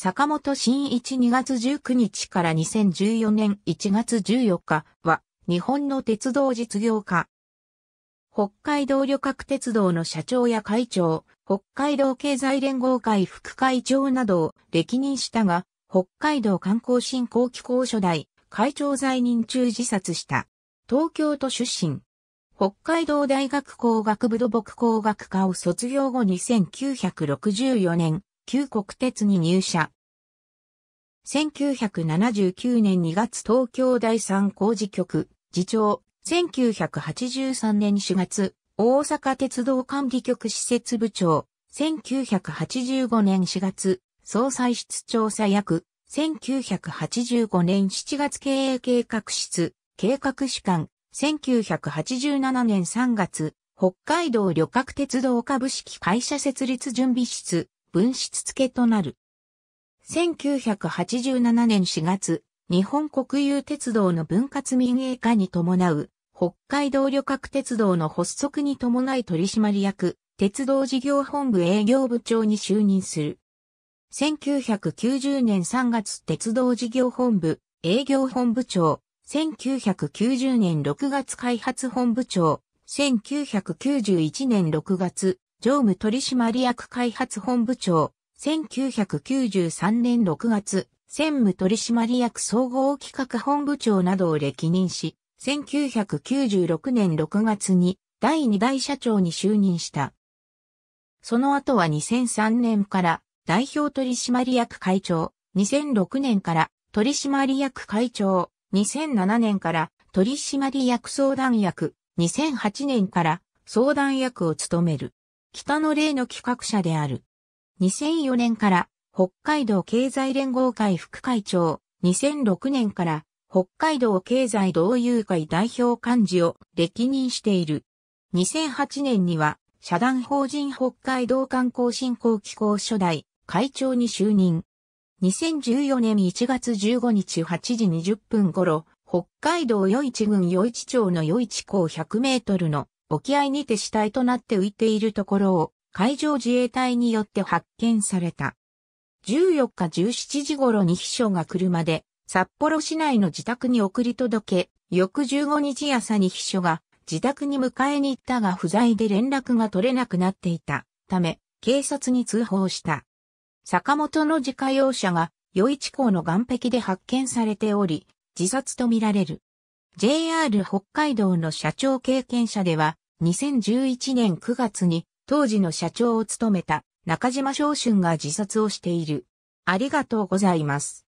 坂本新一2月19日から2014年1月14日は日本の鉄道実業家。北海道旅客鉄道の社長や会長、北海道経済連合会副会長などを歴任したが、北海道観光振興機構初代会長在任中自殺した。東京都出身。北海道大学工学部土木工学科を卒業後2964年、旧国鉄に入社。1979年2月東京第三工事局、次長、1983年4月、大阪鉄道管理局施設部長、1985年4月、総裁室調査役、1985年7月経営計画室、計画士官、1987年3月、北海道旅客鉄道株式会社設立準備室、分室付けとなる。1987年4月、日本国有鉄道の分割民営化に伴う、北海道旅客鉄道の発足に伴い取締役、鉄道事業本部営業部長に就任する。1990年3月鉄道事業本部営業本部長、1990年6月開発本部長、1991年6月常務取締役開発本部長、1993年6月、専務取締役総合企画本部長などを歴任し、1996年6月に第2代社長に就任した。その後は2003年から代表取締役会長、2006年から取締役会長、2007年から取締役相談役、2008年から相談役を務める。北の霊の企画者である。2004年から北海道経済連合会副会長、2006年から北海道経済同友会代表幹事を歴任している。2008年には社団法人北海道観光振興機構初代会長に就任。2014年1月15日8時20分頃、北海道余市郡余市町の余市港100メートルの沖合にて死体となって浮いているところを海上自衛隊によって発見された。14日17時頃に秘書が車で札幌市内の自宅に送り届け、翌15日朝に秘書が自宅に迎えに行ったが不在で連絡が取れなくなっていたため、警察に通報した。坂本の自家用車が、余市港の岸壁で発見されており、自殺とみられる。JR 北海道の社長経験者では、2011年9月に当時の社長を務めた中島昇春が自殺をしている。ありがとうございます。